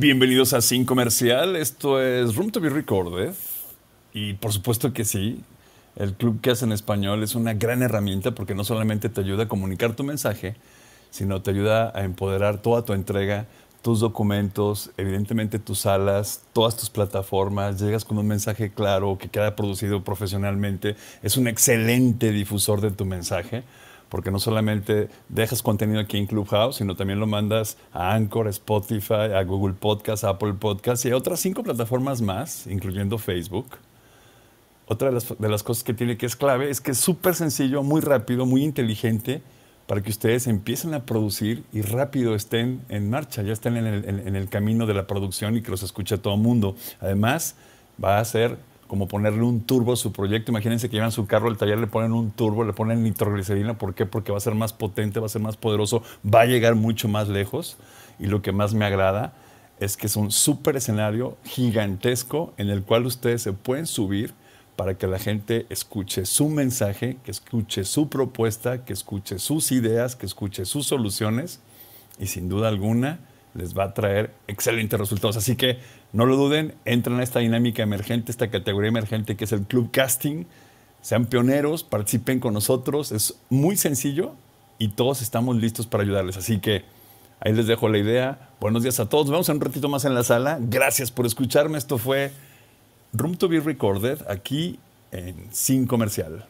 Bienvenidos a Sin Comercial. Esto es Room to be Recorded. Y por supuesto que sí, el club que hace en español es una gran herramienta porque no solamente te ayuda a comunicar tu mensaje, sino te ayuda a empoderar toda tu entrega, tus documentos, evidentemente tus salas, todas tus plataformas, llegas con un mensaje claro que queda producido profesionalmente, es un excelente difusor de tu mensaje porque no solamente dejas contenido aquí en Clubhouse, sino también lo mandas a Anchor, Spotify, a Google Podcast, Apple Podcast y a otras cinco plataformas más, incluyendo Facebook. Otra de las, cosas que tiene que es clave es que es súper sencillo, muy rápido, muy inteligente para que ustedes empiecen a producir y rápido estén en marcha, ya estén en el, el camino de la producción y que los escuche todo el mundo. Además, va a ser como ponerle un turbo a su proyecto. Imagínense que llevan su carro al taller, le ponen un turbo, le ponen nitroglicerina. ¿Por qué? Porque va a ser más potente, va a ser más poderoso, va a llegar mucho más lejos. Y lo que más me agrada es que es un súper escenario gigantesco en el cual ustedes se pueden subir para que la gente escuche su mensaje, que escuche su propuesta, que escuche sus ideas, que escuche sus soluciones. Y sin duda alguna, les va a traer excelentes resultados. Así que no lo duden, entran a esta dinámica emergente, esta categoría emergente que es el Club Casting. Sean pioneros, participen con nosotros, es muy sencillo y todos estamos listos para ayudarles. Así que ahí les dejo la idea. Buenos días a todos, vamos vemos un ratito más en la sala. Gracias por escucharme, esto fue Room to be Recorded aquí en Sin Comercial.